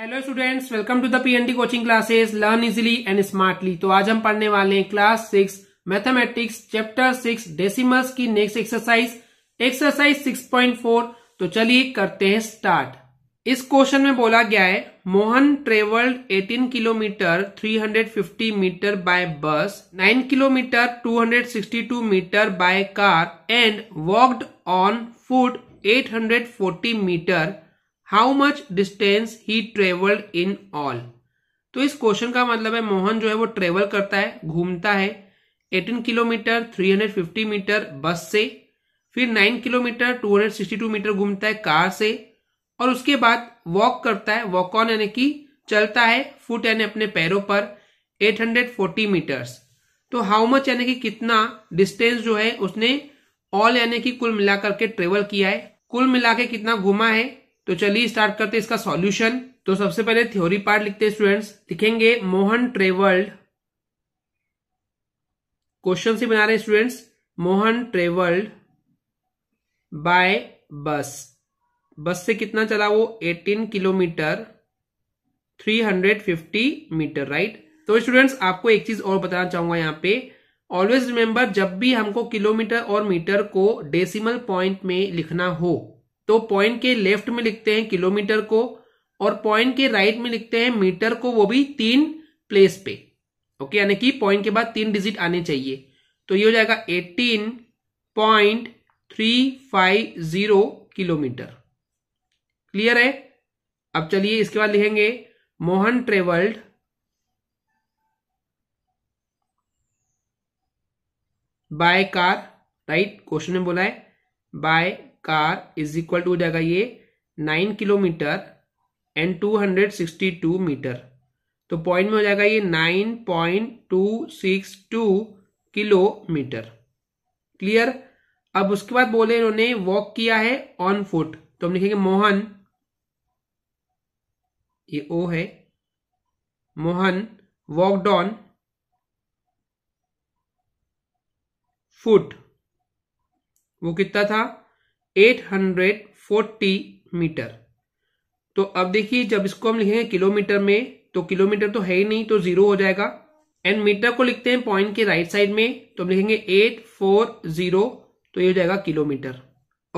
Hello students welcome to the PNT coaching classes learn easily and smartly तो आज हम पढ़ने वाले हैं class six mathematics chapter six decimals की next exercise exercise six point four तो चलिए करते हैं स्टार्ट इस क्वेश्चन में बोला गया है Mohan travelled 18 kilometre 350 metre by bus 9 kilometre 262 metre by car and walked on foot 840 metre how much distance he travelled in all तो इस क्वेश्चन का मतलब है मोहन जो है वो ट्रेवल करता है घूमता है 18 किलोमीटर 350 मीटर बस से फिर 9 किलोमीटर 262 मीटर घूमता है कार से और उसके बाद वॉक करता है वॉक ऑन यानी कि चलता है फुट यानी अपने पैरों पर 840 मीटर्स तो हाउ मच यानी कि कितना डिस्टेंस जो है उसने ऑल यानी कि कुल मिलाकर के ट्रेवल किया है कुल मिला के कितना घूमा है तो चलिए स्टार्ट करते हैं इसका सॉल्यूशन तो सबसे पहले थ्योरी पार्ट लिखते हैं स्टूडेंट्स लिखेंगे मोहन ट्रेवल्ड क्वेश्चन से बना रहे स्टूडेंट्स मोहन ट्रेवल्ड बाय बस बस से कितना चला वो 18 किलोमीटर 350 मीटर राइट तो स्टूडेंट्स आपको एक चीज और बताना चाहूंगा यहां पे ऑलवेज रिमेंबर जब भी हमको किलोमीटर और मीटर को डेसिमल पॉइंट में लिखना हो तो पॉइंट के लेफ्ट में लिखते हैं किलोमीटर को और पॉइंट के राइट में लिखते हैं मीटर को वो भी तीन प्लेस पे ओके यानी कि पॉइंट के बाद तीन डिजिट आने चाहिए तो ये हो जाएगा eighteen point three five zero kilometre clear है अब चलिए इसके बाद लिखेंगे Mohan travelled by car right question में बोला है by car is equal to हो जाएगा ये nine kilometre and two hundred sixty two metre तो पॉइंट में हो जाएगा ये nine point two six two kilometre clear अब उसके बाद बोले इन्होंने वॉक किया है ऑन फुट तो हम लिखेंगे मोहन ये ओ है मोहन वॉकड ऑन फुट वो कितना था 840 मीटर तो अब देखिए जब इसको हम लिखेंगे किलोमीटर में तो किलोमीटर तो है ही नहीं तो जीरो हो जाएगा एंड मीटर को लिखते हैं पॉइंट के राइट साइड में तो हम लिखेंगे एट फोर जीरो तो ये हो जाएगा किलोमीटर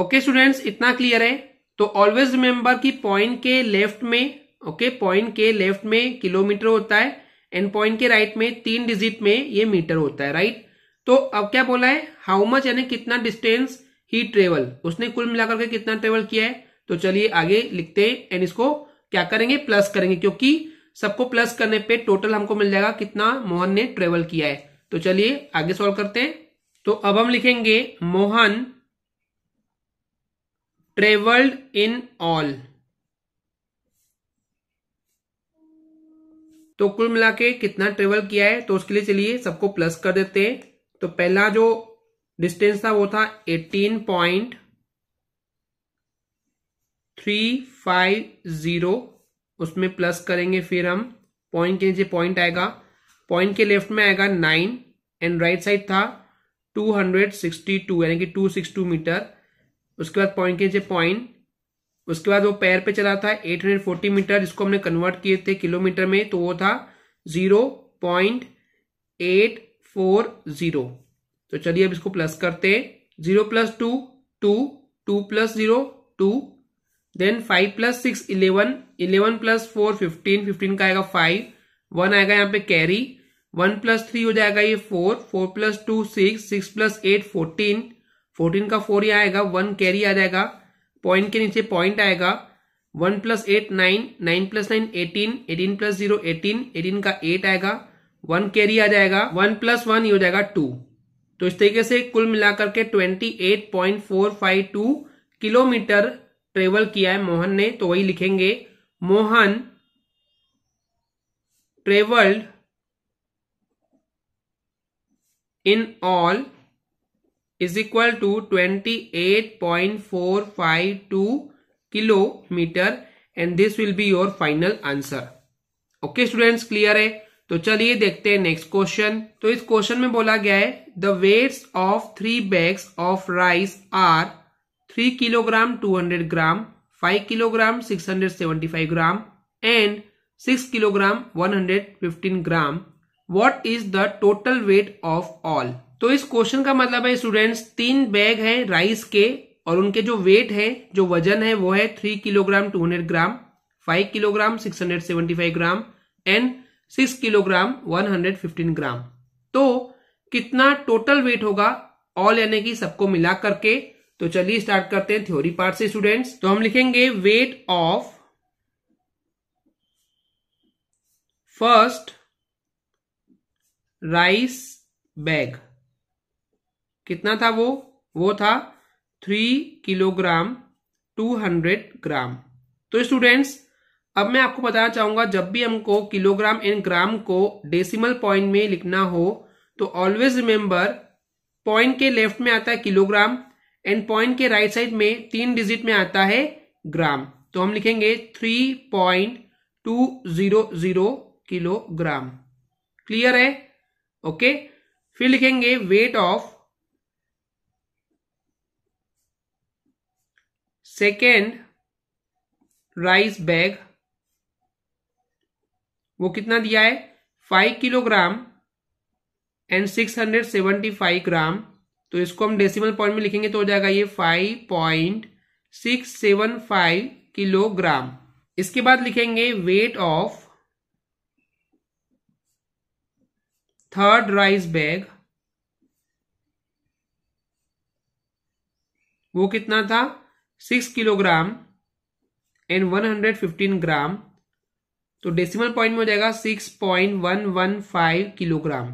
ओके स्टूडेंट्स इतना क्लियर है तो ऑलवेज रिमेंबर कि पॉइंट के लेफ्ट में ओके okay, पॉइंट के लेफ्ट में किलोमीटर होता है एंड पॉइंट के राइट में तीन डिजिट में ये मीटर होता है राइट right? तो अब क्या बोला है हाउ मच यानी कितना डिस्टेंस ही ट्रेवल उसने कुल मिलाकर के कितना ट्रेवल किया है तो चलिए आगे लिखते हैं एंड इसको क्या करेंगे प्लस करेंगे क्योंकि सबको प्लस करने पे टोटल हमको मिल जाएगा कितना मोहन ने ट्रेवल किया है तो चलिए आगे सॉल्व करते हैं तो अब हम लिखेंगे मोहन ट्रेवल्ड इन ऑल तो कुल मिला के कितना ट्रेवल किया है तो उसके लिए चलिए सबको प्लस कर देते हैं तो पहला जो डिस्टेंस था वो था eighteen point three five zero उसमें प्लस करेंगे फिर हम पॉइंट के नीचे पॉइंट आएगा पॉइंट के लेफ्ट में आएगा नाइन एंड राइट साइड था टू हंड्रेड सिक्सटी टू यानी कि टू सिक्स टू मीटर उसके बाद पॉइंट के नीचे पॉइंट उसके बाद वो पैर पे चला था एट हंड्रेड फोर्टी मीटर जिसको हमने कन्वर्ट किए थे किलोमीटर में तो वो था zero point eight four zero तो चलिए अब इसको प्लस करते हैं zero plus two two two plus zero two then five plus six eleven eleven plus four fifteen fifteen का आएगा फाइव वन आएगा यहाँ पे कैरी वन प्लस थ्री हो जाएगा ये four four plus two six six plus eight fourteen fourteen का four ही आएगा वन कैरी आ जाएगा पॉइंट के नीचे पॉइंट आएगा one plus eight nine nine plus nine eighteen eighteen plus zero eighteen eighteen का एट आएगा वन कैरी आ जाएगा वन प्लस वन ये हो जाएगा टू तो इस तरीके से कुल मिलाकर के 28.452 किलोमीटर ट्रेवल किया है मोहन ने तो वही लिखेंगे Mohan travelled in all is equal to 28.452 kilometre and this will be your final answer okay students clear है तो चलिए देखते हैं नेक्स्ट क्वेश्चन तो इस क्वेश्चन में बोला गया है the weights of three bags of rice are three kilogram two hundred gram five kilogram six hundred seventy five gram and six kilogram one hundred fifteen gram what is the total weight of all तो इस question का मतलब है students तीन bag है rice के और उनके जो वेट है जो वजन है वो है three kilogram two hundred gram five kilogram six hundred seventy five gram and six kilogram one hundred fifteen gram तो कितना टोटल वेट होगा ऑल यानी कि सबको मिला करके तो चलिए स्टार्ट करते हैं थ्योरी पार्ट से स्टूडेंट्स तो हम लिखेंगे weight of first rice bag कितना था वो वो था three kilogram two hundred gram तो स्टूडेंट्स अब मैं आपको बताना चाहूंगा जब भी हमको किलोग्राम एंड ग्राम को डेसिमल पॉइंट में लिखना हो तो ऑलवेज रिमेंबर पॉइंट के लेफ्ट में आता है किलोग्राम एंड पॉइंट के राइट साइड में तीन डिजिट में आता है ग्राम तो हम लिखेंगे three point two zero zero kilogram clear है ओके फिर लिखेंगे weight of second rice bag वो कितना दिया है five kilogram and six hundred seventy five gram तो इसको हम डेसिमल पॉइंट में लिखेंगे तो हो जाएगा ये five point six seven five kilogram इसके बाद लिखेंगे weight of third rice bag वो कितना था six kilogram and one hundred fifteen gram तो डेसिमल पॉइंट में हो जाएगा six point one one five kilogram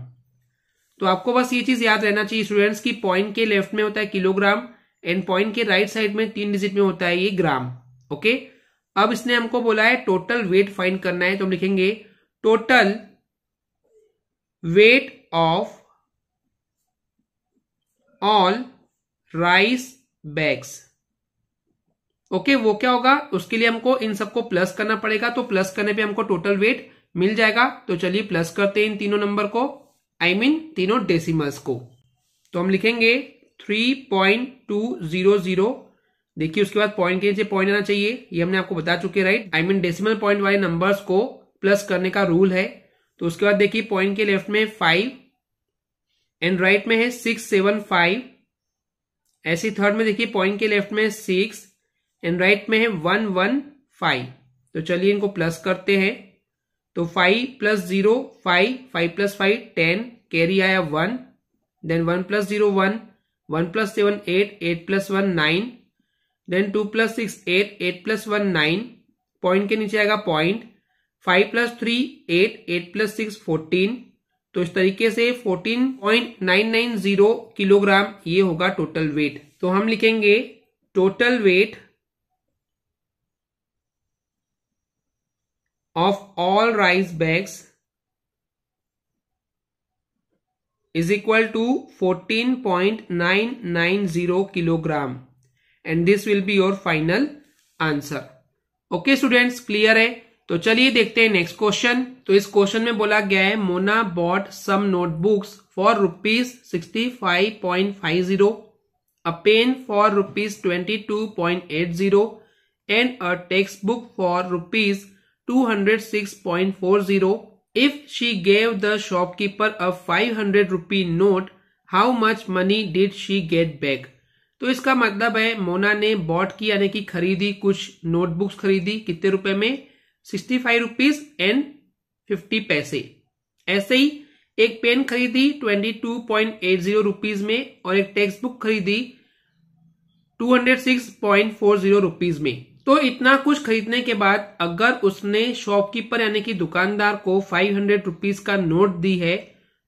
तो आपको बस ये चीज याद रहना चाहिए स्टूडेंट्स की पॉइंट के लेफ्ट में होता है किलोग्राम एंड पॉइंट के राइट साइड में तीन डिजिट में होता है ये ग्राम ओके अब इसने हमको बोला है टोटल वेट फाइंड करना है तो हम लिखेंगे total weight of all rice bags okay वो क्या होगा उसके लिए हमको इन सबको प्लस करना पड़ेगा तो प्लस करने पे हमको टोटल वेट मिल जाएगा तो चलिए प्लस करते हैं इन तीनों नंबर को आई I मीन mean, तीनों डेसिमल्स को तो हम लिखेंगे three point two zero zero देखिए उसके बाद पॉइंट के नीचे पॉइंट आना चाहिए ये हमने आपको बता चुके right I mean decimal point वाले नंबर्स को प्लस करने का रूल है तो उसके बाद देखिए पॉइंट के लेफ्ट में फाइव एंड राइट में है सिक्स सेवन फाइव ऐसे थर्ड में देखिए पॉइंट के लेफ्ट में सिक्स एंड राइट में है वन वन फाइव तो चलिए इनको प्लस करते हैं तो five plus zero five five plus five ten carry आया one then one plus zero one one plus seven eight eight plus one nine then two plus six eight eight plus one nine point के नीचे आएगा point five plus three eight eight plus six fourteen तो इस तरीके से fourteen point nine nine zero kilogram ये होगा total weight तो हम लिखेंगे total weight of all rice bags is equal to fourteen point nine nine zero kilogram and this will be your final answer okay students clear है तो चलिए देखते हैं नेक्स्ट क्वेश्चन तो इस क्वेश्चन में बोला गया है Mona bought some notebooks for rupees sixty five point five zero a pen for rupees twenty two point eight zero and a text book for rupees 206.40. If she gave the shopkeeper a 500 rupee note, how much money did she get back? तो इसका मतलब है मोना ने bot की यानी कि खरीदी कुछ नोटबुक्स खरीदी कितने रुपए में sixty five rupees and fifty paise ऐसे ही एक पेन खरीदी twenty two point eight zero rupees में और एक टेक्स्ट बुक खरीदी two hundred six point four zero rupees में तो इतना कुछ खरीदने के बाद अगर उसने शॉपकीपर यानी कि दुकानदार को फाइव हंड्रेड रुपीज का नोट दी है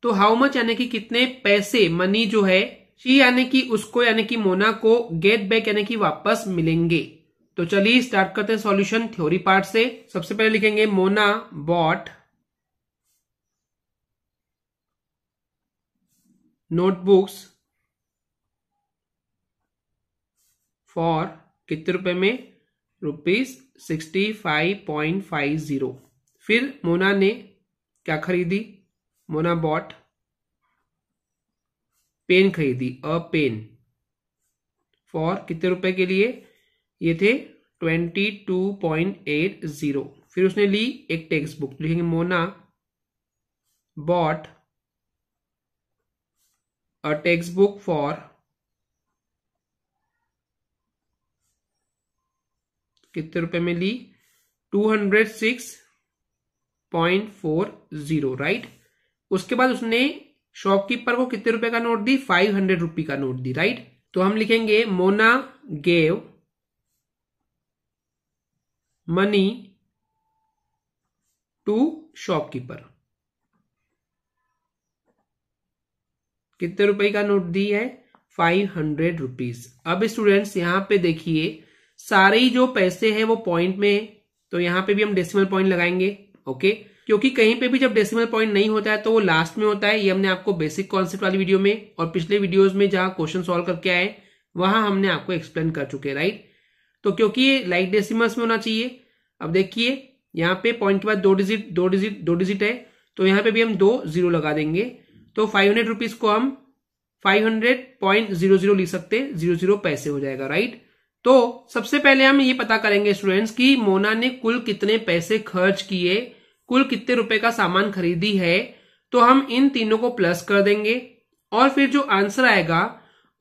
तो हाउ मच यानी कि कितने पैसे मनी जो है शी यानी कि उसको यानी कि मोना को गेट बैक यानी कि वापस मिलेंगे तो चलिए स्टार्ट करते हैं सॉल्यूशन थ्योरी पार्ट से सबसे पहले लिखेंगे मोना बॉट नोटबुक्स फॉर कितने रुपए में rupees sixty five point five zero फिर मोना ने क्या खरीदी मोना बॉट पेन खरीदी अ पेन फॉर कितने रुपए के लिए ये थे twenty two point eight zero फिर उसने ली एक टेक्स्ट बुक लिखेंगे Mona bought a text book for कितने रुपए में ली two hundred six point four zero right उसके बाद उसने शॉपकीपर को कितने रुपए का नोट दी फाइव हंड्रेड रुपी का नोट दी राइट तो हम लिखेंगे Mona gave money to shopkeeper कितने रुपए का नोट दी है फाइव हंड्रेड रुपीज अब स्टूडेंट्स यहां पे देखिए सारे ही जो पैसे हैं वो पॉइंट में है तो यहाँ पे भी हम डेसिमल पॉइंट लगाएंगे ओके क्योंकि कहीं पे भी जब डेसिमल पॉइंट नहीं होता है तो वो लास्ट में होता है ये हमने आपको बेसिक कॉन्सेप्ट वाली वीडियो में और पिछले वीडियोस में जहां क्वेश्चन सॉल्व करके आए वहां हमने आपको एक्सप्लेन कर चुके हैं राइट तो क्योंकि ये लाइक डेसिमल्स में होना चाहिए अब देखिए यहाँ पे पॉइंट के बाद दो डिजिट दो डिजिट दो डिजिट है तो यहाँ पे भी हम दो जीरो लगा देंगे तो फाइव हंड्रेड रुपीज को हम five hundred point zero zero लिख सकते जीरो जीरो पैसे हो जाएगा राइट तो सबसे पहले हम ये पता करेंगे स्टूडेंट्स कि मोना ने कुल कितने पैसे खर्च किए कुल कितने रुपए का सामान खरीदी है तो हम इन तीनों को प्लस कर देंगे और फिर जो आंसर आएगा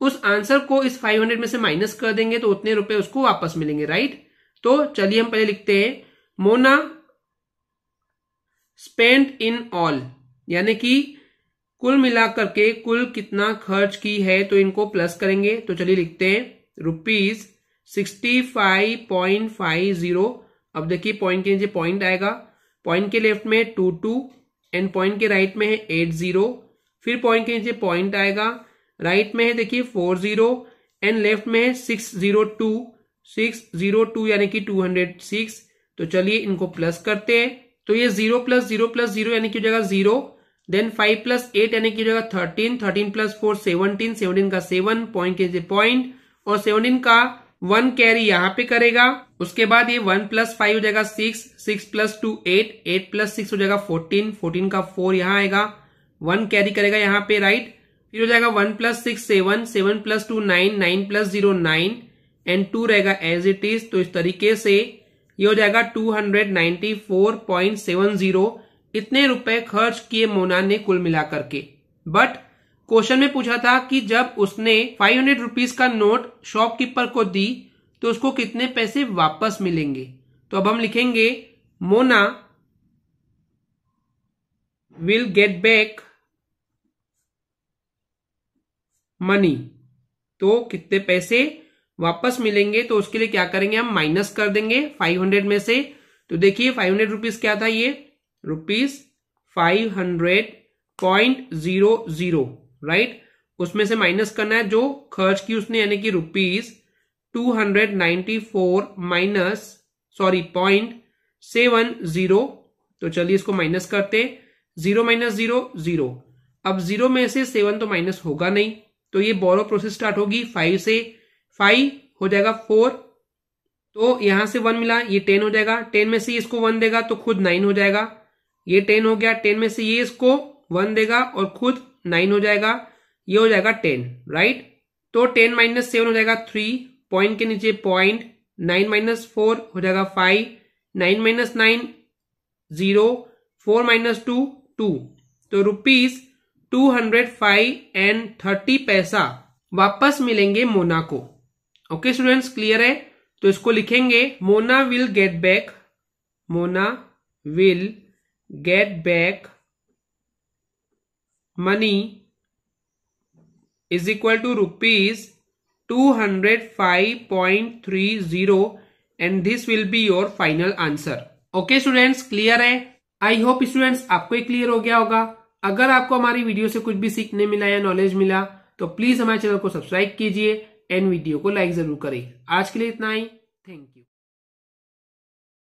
उस आंसर को इस 500 में से माइनस कर देंगे तो उतने रुपए उसको वापस मिलेंगे राइट तो चलिए हम पहले लिखते हैं मोना स्पेंड इन ऑल यानी कि कुल मिलाकर के कुल कितना खर्च की है तो इनको प्लस करेंगे तो चलिए लिखते हैं रुपीज सिक्सटी अब देखिए पॉइंट के नीचे पॉइंट आएगा पॉइंट के लेफ्ट में टू टू एंड पॉइंट के राइट में है एट जीरो फिर पॉइंट के नीचे पॉइंट आएगा राइट में है देखिए फोर जीरो एंड लेफ्ट में है six zero two six zero two यानी कि टू हंड्रेड सिक्स तो चलिए इनको प्लस करते हैं तो ये zero plus zero plus zero यानी कि हो zero then five plus eight यानी कि जगह thirteen thirteen plus four seventeen seventeen का सेवन पॉइंट के पॉइंट और सेवनटीन का वन कैरी यहां पे करेगा उसके बाद ये वन प्लस फाइव हो जाएगा six six plus two eight eight plus six हो जाएगा फोर्टीन फोर्टीन का फोर यहां आएगा वन कैरी करेगा यहाँ पे राइट फिर हो जाएगा one plus six seven seven plus two nine nine plus zero nine and two रहेगा एज इट इज तो इस तरीके से ये हो जाएगा two hundred ninety four point seven zero इतने रुपए खर्च किए मोना ने कुल मिलाकर के बट क्वेश्चन में पूछा था कि जब उसने फाइव हंड्रेड रुपीज का नोट शॉपकीपर को दी तो उसको कितने पैसे वापस मिलेंगे तो अब हम लिखेंगे Mona will get back money तो कितने पैसे वापस मिलेंगे तो उसके लिए क्या करेंगे हम माइनस कर देंगे फाइव हंड्रेड में से तो देखिए फाइव हंड्रेड रुपीज क्या था ये rupees five hundred point zero zero right उसमें से माइनस करना है जो खर्च की उसने यानी कि rupees two hundred ninety four minus sorry point seven zero तो चलिए इसको माइनस करते जीरो माइनस जीरो जीरो अब जीरो में से सेवन तो माइनस होगा नहीं तो ये बोरो प्रोसेस स्टार्ट होगी फाइव से फाइव हो जाएगा फोर तो यहां से वन मिला ये टेन हो जाएगा टेन में से इसको वन देगा तो खुद नाइन हो जाएगा ये टेन हो गया टेन में से ये इसको वन तो देगा और खुद नाइन हो जाएगा ये हो जाएगा टेन राइट तो टेन माइनस सेवन हो जाएगा थ्री पॉइंट के नीचे पॉइंट नाइन माइनस फोर हो जाएगा five nine minus nine zero four minus two two तो rupees two hundred five and thirty पैसा वापस मिलेंगे मोना को ओके स्टूडेंट्स क्लियर है तो इसको लिखेंगे Mona will get back Mona will get back money is equal to two hundred five point three zero and this will be your final answer okay students clear है I hope students आपको ही clear हो गया होगा अगर आपको हमारी वीडियो से कुछ भी सीखने मिला या नॉलेज मिला तो प्लीज हमारे चैनल को सब्सक्राइब कीजिए एंड वीडियो को लाइक जरूर करें आज के लिए इतना ही थैंक यू